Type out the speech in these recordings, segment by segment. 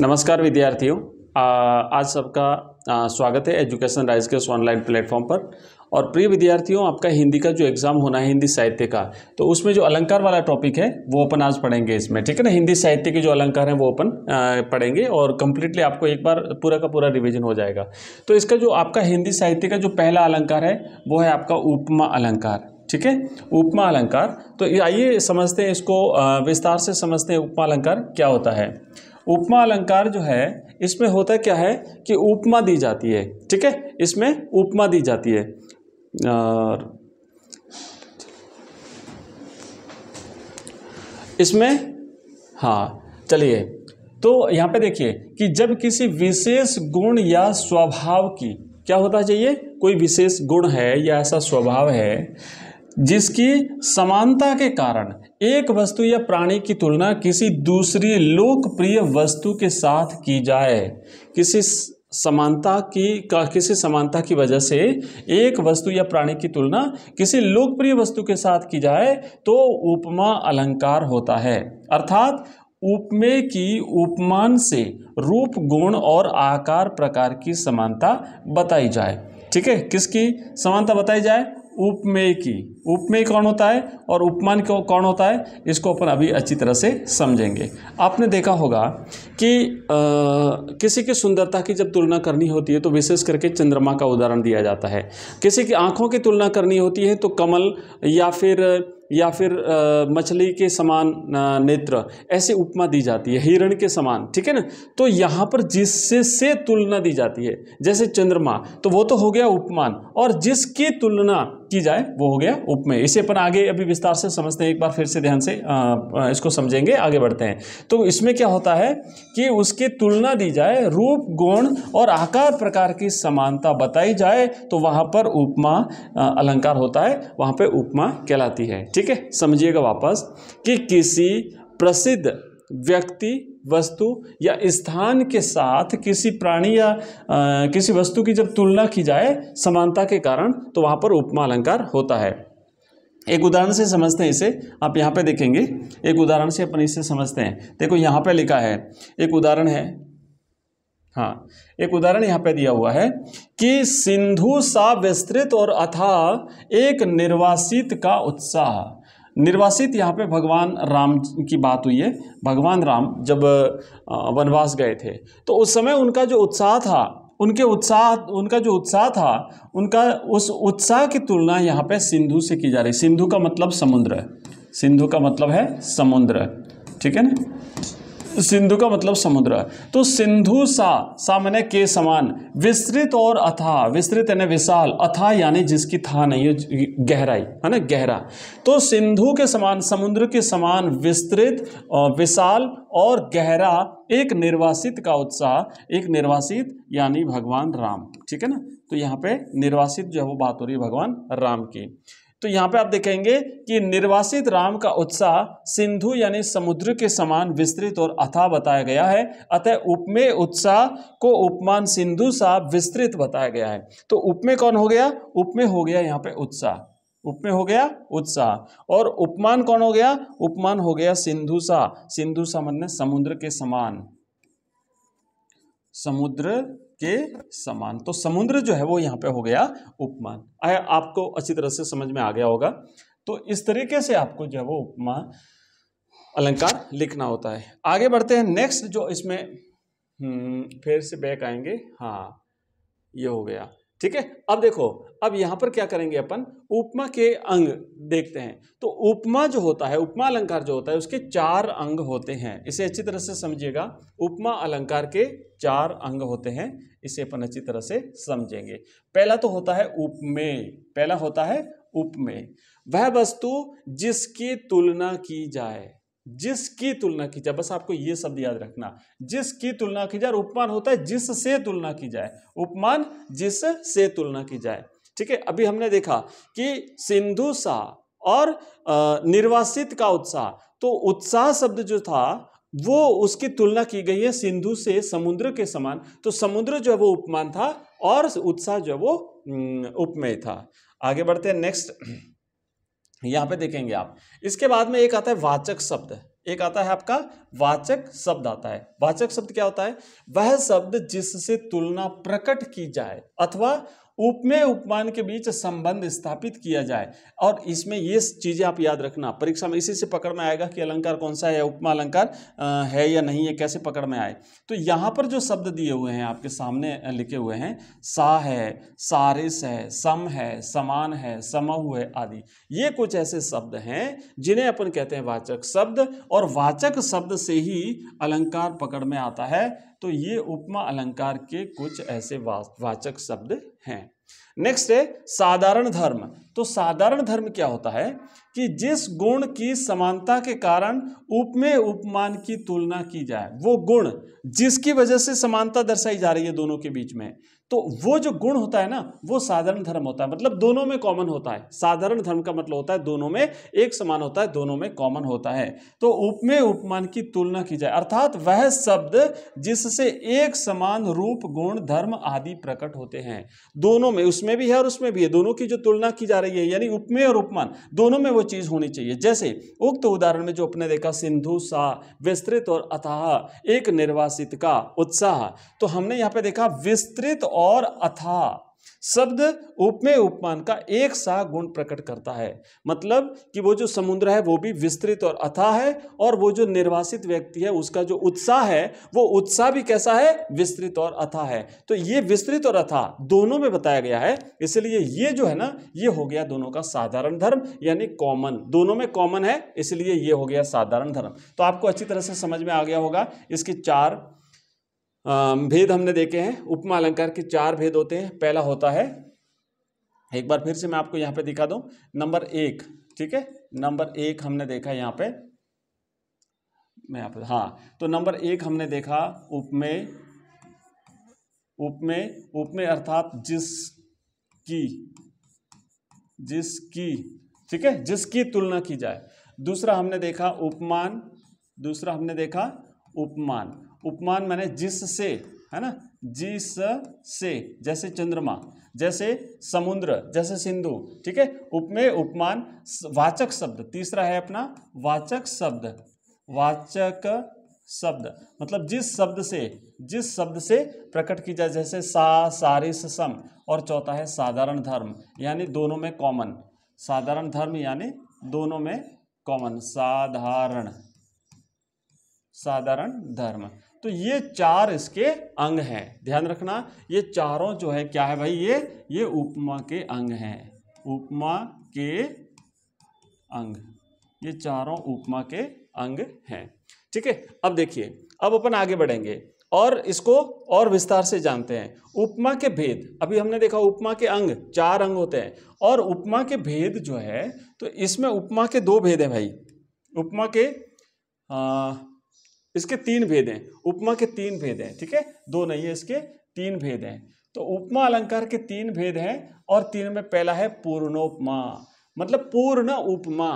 नमस्कार विद्यार्थियों आज सबका स्वागत है एजुकेशन राइज के ऑनलाइन प्लेटफॉर्म पर और प्रिय विद्यार्थियों आपका हिंदी का जो एग्ज़ाम होना है हिंदी साहित्य का तो उसमें जो अलंकार वाला टॉपिक है वो अपन आज पढ़ेंगे इसमें ठीक है ना हिंदी साहित्य के जो अलंकार हैं वो अपन पढ़ेंगे और कम्प्लीटली आपको एक बार पूरा का पूरा रिविजन हो जाएगा तो इसका जो आपका हिंदी साहित्य का जो पहला अलंकार है वो है आपका उपमा अलंकार ठीक है उपमा अलंकार तो आइए समझते हैं इसको विस्तार से समझते हैं उपमा अलंकार क्या होता है उपमा अलंकार जो है इसमें होता क्या है कि उपमा दी जाती है ठीक है इसमें उपमा दी जाती है और इसमें हाँ चलिए तो यहाँ पे देखिए कि जब किसी विशेष गुण या स्वभाव की क्या होता चाहिए कोई विशेष गुण है या ऐसा स्वभाव है जिसकी समानता के कारण एक वस्तु या प्राणी की तुलना किसी दूसरी लोकप्रिय वस्तु के साथ की जाए किसी समानता की का किसी समानता की वजह से एक वस्तु या प्राणी की तुलना किसी लोकप्रिय वस्तु के साथ की जाए तो उपमा अलंकार होता है अर्थात उपमेय की उपमान से रूप गुण और आकार प्रकार की समानता बताई जाए ठीक है किसकी समानता बताई जाए उपमेय की उपमेय कौन होता है और उपमान कौन होता है इसको अपन अभी अच्छी तरह से समझेंगे आपने देखा होगा कि आ, किसी की सुंदरता की जब तुलना करनी होती है तो विशेष करके चंद्रमा का उदाहरण दिया जाता है किसी की आँखों की तुलना करनी होती है तो कमल या फिर या फिर मछली के समान नेत्र ऐसे उपमा दी जाती है हिरण के समान ठीक है ना तो यहाँ पर जिससे से तुलना दी जाती है जैसे चंद्रमा तो वो तो हो गया उपमान और जिसकी तुलना की जाए वो हो गया उपमेय इसे अपन आगे अभी विस्तार से समझते हैं एक बार फिर से ध्यान से आ, आ, इसको समझेंगे आगे बढ़ते हैं तो इसमें क्या होता है कि उसकी तुलना दी जाए रूप गुण और आकार प्रकार की समानता बताई जाए तो वहां पर उपमा अलंकार होता है वहां पर उपमा कहलाती है ठीक है समझिएगा वापस कि किसी प्रसिद्ध व्यक्ति वस्तु या स्थान के साथ किसी प्राणी या आ, किसी वस्तु की जब तुलना की जाए समानता के कारण तो वहाँ पर उपमा अलंकार होता है एक उदाहरण से समझते हैं इसे आप यहाँ पे देखेंगे एक उदाहरण से अपन इसे समझते हैं देखो यहाँ पे लिखा है एक उदाहरण है हाँ एक उदाहरण यहाँ पे दिया हुआ है कि सिंधु सा विस्तृत और अथा एक निर्वासित का उत्साह निर्वासित यहाँ पे भगवान राम की बात हुई है भगवान राम जब वनवास गए थे तो उस समय उनका जो उत्साह था उनके उत्साह उनका जो उत्साह था उनका उस उत्साह की तुलना यहाँ पे सिंधु से की जा रही सिंधु का मतलब समुद्र है सिंधु का मतलब है समुद्र ठीक है ना सिंधु का मतलब समुद्र तो सिंधु सा सा मैंने के समान विस्तृत और अथा विस्तृत यानी विशाल अथा यानी जिसकी था नहीं गहराई है ना गहरा तो सिंधु के समान समुद्र के समान विस्तृत विशाल और गहरा एक निर्वासित का उत्साह एक निर्वासित यानी भगवान राम ठीक है ना तो यहाँ पे निर्वासित जो है वो बात हो रही है भगवान राम की तो यहाँ पे आप देखेंगे कि निर्वासित राम का उत्साह सिंधु यानी समुद्र के समान विस्तृत और अथा बताया गया है अतः उपमेय उत्साह को उपमान सिंधु सा विस्तृत बताया गया है तो उपमेय कौन हो गया उपमेय हो गया यहाँ पे उत्साह उपमेय हो गया उत्साह और उपमान कौन हो गया उपमान हो गया सिंधु सा सिंधु सा मन समुद्र के समान समुद्र के समान तो समुद्र जो है वो यहाँ पे हो गया उपमान आपको अच्छी तरह से समझ में आ गया होगा तो इस तरीके से आपको जो है वो उपमान अलंकार लिखना होता है आगे बढ़ते हैं नेक्स्ट जो इसमें हम्म, फिर से बैक आएंगे हाँ ये हो गया ठीक है अब देखो अब यहाँ पर क्या करेंगे अपन उपमा के अंग देखते हैं तो उपमा जो होता है उपमा अलंकार जो होता है उसके चार अंग होते हैं इसे अच्छी तरह से समझिएगा उपमा अलंकार के चार अंग होते हैं इसे अपन अच्छी तरह से समझेंगे पहला तो होता है उपमेय पहला होता है उपमेय वह वस्तु जिसकी तुलना की जाए जिसकी तुलना की जाए बस आपको यह शब्द याद रखना जिसकी तुलना की जाए उपमान होता है जिससे तुलना की जाए उपमान जिससे तुलना की जाए ठीक है अभी हमने देखा कि सिंधु सा और निर्वासित का उत्साह तो उत्साह शब्द जो था वो उसकी तुलना की गई है सिंधु से समुद्र के समान तो समुद्र जो है वो उपमान था और उत्साह जो है वो उपमेय था आगे बढ़ते हैं नेक्स्ट यहां पे देखेंगे आप इसके बाद में एक आता है वाचक शब्द एक आता है आपका वाचक शब्द आता है वाचक शब्द क्या होता है वह शब्द जिससे तुलना प्रकट की जाए अथवा उपमेय उपमान के बीच संबंध स्थापित किया जाए और इसमें ये चीज़ें आप याद रखना परीक्षा में इसी से पकड़ में आएगा कि अलंकार कौन सा है उपमा अलंकार है या नहीं है कैसे पकड़ में आए तो यहाँ पर जो शब्द दिए हुए हैं आपके सामने लिखे हुए हैं सा है सारिस है सम है समान है समह है आदि ये कुछ ऐसे शब्द हैं जिन्हें अपन कहते हैं वाचक शब्द और वाचक शब्द से ही अलंकार पकड़ में आता है तो ये उपमा अलंकार के कुछ ऐसे वाचक शब्द हैं नेक्स्ट है साधारण धर्म तो साधारण धर्म क्या होता है कि जिस गुण की समानता के कारण उपमेय उपमान की तुलना की जाए वो गुण जिसकी वजह से समानता दर्शाई जा रही है दोनों के बीच में तो वो जो गुण होता है ना वो साधारण धर्म होता है मतलब दोनों में कॉमन होता है साधारण धर्म का मतलब होता है दोनों में एक समान होता है दोनों में कॉमन होता है तो उपमेय उपमान की तुलना की जाए अर्थात वह शब्द जिससे एक समान रूप गुण धर्म आदि प्रकट होते हैं दोनों में उसमें भी है और उसमें भी है दोनों की जो तुलना की जा रही है यानी उपमेय और उपमान दोनों में वो चीज होनी चाहिए जैसे उक्त उदाहरण में जो अपने देखा सिंधु सा विस्तृत और अथाह एक निर्वासित का उत्साह तो हमने यहाँ पे देखा विस्तृत और अथा शब्द उपमेय उपमान का एक सा गुण प्रकट करता है मतलब कि वो जो समुद्र है वो भी विस्तृत और अथा है और वो जो निर्वासित व्यक्ति है उसका जो उत्साह है वो उत्साह भी कैसा है विस्तृत और अथा है तो ये विस्तृत और अथा दोनों में बताया गया है इसलिए ये जो है ना ये हो गया दोनों का साधारण धर्म यानी कॉमन दोनों में कॉमन है इसलिए ये हो गया साधारण धर्म तो आपको अच्छी तरह से समझ में आ गया होगा इसके चार भेद हमने देखे हैं उपमा अलंकार के चार भेद होते हैं पहला होता है एक बार फिर से मैं आपको यहां पे दिखा दूं नंबर एक ठीक है नंबर एक हमने देखा यहां पे मैं यहाँ हाँ तो नंबर एक हमने देखा उपमेय उपमेय उपमेय अर्थात जिसकी जिसकी ठीक है जिसकी तुलना की जाए दूसरा हमने देखा उपमान दूसरा हमने देखा उपमान उपमान माने जिससे है ना जिस से जैसे चंद्रमा जैसे समुद्र जैसे सिंधु ठीक है उपमेय उपमान वाचक शब्द तीसरा है अपना वाचक शब्द वाचक शब्द मतलब जिस शब्द से जिस शब्द से प्रकट की जाए जैसे सा सारिस सम और चौथा है साधारण धर्म यानी दोनों में कॉमन साधारण धर्म यानी दोनों में कॉमन साधारण साधारण धर्म तो ये चार इसके अंग हैं ध्यान रखना ये चारों जो है क्या है भाई ये ये उपमा के अंग हैं उपमा के अंग ये चारों उपमा के अंग हैं ठीक है अब देखिए अब अपन आगे बढ़ेंगे और इसको और विस्तार से जानते हैं उपमा के भेद अभी हमने देखा उपमा के अंग चार अंग होते हैं और उपमा के भेद जो है तो इसमें उपमा के दो भेद हैं भाई उपमा के आ, इसके तीन भेद हैं उपमा के तीन भेद हैं ठीक है दो नहीं है इसके तीन भेद हैं तो उपमा अलंकार के तीन भेद हैं और तीन में पहला है पूर्णोपमा मतलब पूर्ण उपमा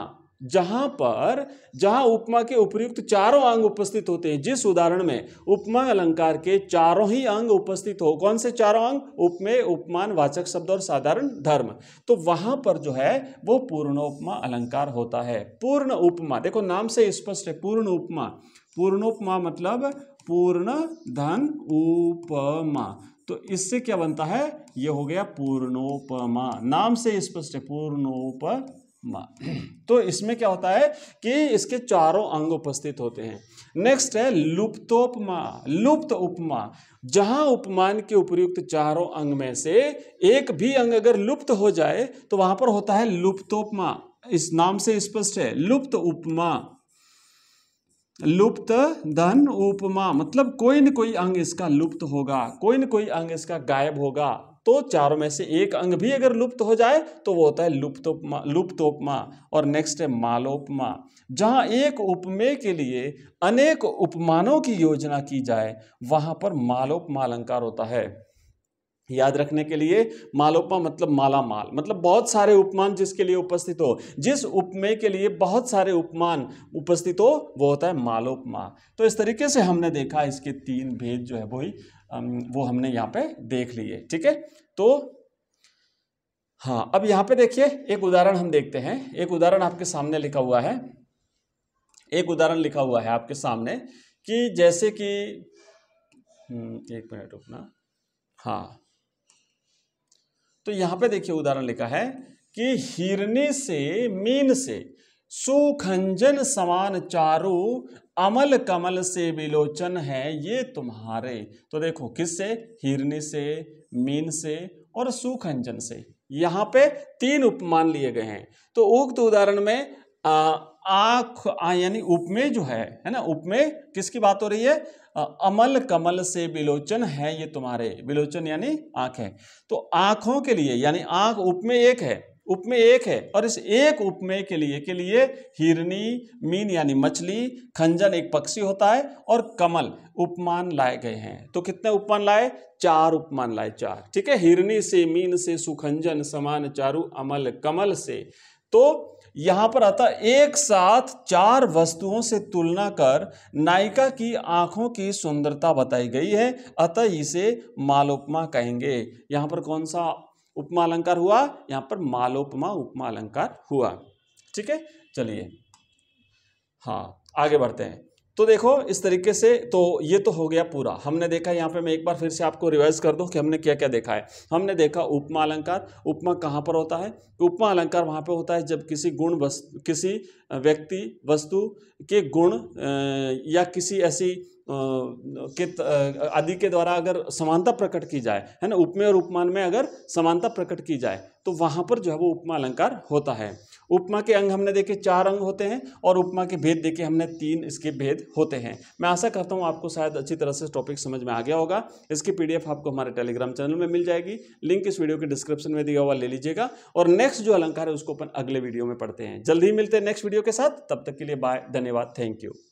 जहां पर जहां उपमा के उपयुक्त चारों अंग उपस्थित होते हैं जिस उदाहरण में उपमा अलंकार के चारों ही अंग उपस्थित हो कौन से चारों अंग उपमेय उपमान वाचक शब्द और साधारण धर्म तो वहां पर जो है वो पूर्ण उपमा अलंकार होता है पूर्ण उपमा देखो नाम से स्पष्ट है पूर्ण उपमा पूर्णोपमा मतलब पूर्ण धन उपमा तो इससे क्या बनता है यह हो गया पूर्णोपमा नाम से स्पष्ट है पूर्णोप मा तो इसमें क्या होता है कि इसके चारों अंग उपस्थित होते हैं नेक्स्ट है लुप्तोपमा लुप्त उपमा जहां उपमान के उपयुक्त चारों अंग में से एक भी अंग अगर लुप्त हो जाए तो वहां पर होता है लुप्तोपमा इस नाम से स्पष्ट है लुप्त उपमा लुप्त धन उपमा मतलब कोई न कोई अंग इसका लुप्त होगा कोई न कोई अंग इसका गायब होगा तो चारों में से एक अंग भी अगर लुप्त हो जाए तो वो होता है लुप्तोपमा लुप्तोपमा और नेक्स्ट है मालोपमा जहाँ एक उपमेय के लिए अनेक उपमानों की योजना की जाए वहाँ पर मालोपमा अलंकार होता है याद रखने के लिए मालोपमा मतलब माला माल मतलब बहुत सारे उपमान जिसके लिए उपस्थित हो जिस उपमेय के लिए बहुत सारे उपमान उपस्थित हो वो होता है मालोपमा तो इस तरीके से हमने देखा इसके तीन भेद जो है वही वो हमने यहाँ पे देख लिए ठीक है तो हाँ अब यहाँ पे देखिए एक उदाहरण हम देखते हैं एक उदाहरण आपके सामने लिखा हुआ है एक उदाहरण लिखा हुआ है आपके सामने कि जैसे कि हम्म, एक मिनट रुकना हाँ तो यहाँ पे देखिए उदाहरण लिखा है कि हिरनी से मीन से सुखंजन समान चारु अमल कमल से विलोचन है ये तुम्हारे तो देखो किससे हिरनी से मीन से और सुखंजन से यहाँ पे तीन उपमान लिए गए हैं तो उक्त उदाहरण में आख यानी उपमेय जो है है ना उपमेय किसकी बात हो रही है आ, अमल कमल से विलोचन है ये तुम्हारे विलोचन यानी आंख है तो आंखों के लिए यानी आंख उपमेय एक है उपमेय एक है और इस एक उपमेय के लिए के लिए हिरनी मीन यानी मछली खंजन एक पक्षी होता है और कमल उपमान लाए गए हैं तो कितने उपमान लाए चार उपमान लाए चार ठीक है हिरनी से मीन से सुखंजन समान चारु अमल कमल से तो यहां पर आता एक साथ चार वस्तुओं से तुलना कर नायिका की आंखों की सुंदरता बताई गई है अतः इसे मालोपमा कहेंगे यहां पर कौन सा उपमा अलंकार हुआ यहाँ पर मालोपमा उपमा अलंकार हुआ ठीक है चलिए हाँ आगे बढ़ते हैं तो देखो इस तरीके से तो ये तो हो गया पूरा हमने देखा यहाँ पे मैं एक बार फिर से आपको रिवाइज कर दूँ कि हमने क्या क्या देखा है हमने देखा उपमा अलंकार उपमा कहाँ पर होता है उपमा अलंकार वहाँ पे होता है जब किसी गुण वस्तु किसी व्यक्ति वस्तु के गुण या किसी ऐसी के आदि के द्वारा अगर समानता प्रकट की जाए है ना उपमेय और उपमान में अगर समानता प्रकट की जाए तो वहाँ पर जो है वो उपमा अलंकार होता है उपमा के अंग हमने देखे चार अंग होते हैं और उपमा के भेद देखे हमने तीन इसके भेद होते हैं मैं आशा करता हूँ आपको शायद अच्छी तरह से टॉपिक समझ में आ गया होगा इसकी पी आपको हमारे टेलीग्राम चैनल में मिल जाएगी लिंक इस वीडियो के डिस्क्रिप्शन में दिया हुआ ले लीजिएगा और नेक्स्ट जो अलंकार है उसको अपन अगले वीडियो में पढ़ते हैं जल्दी मिलते हैं नेक्स्ट वीडियो के साथ तब तक के लिए बाय धन्यवाद थैंक यू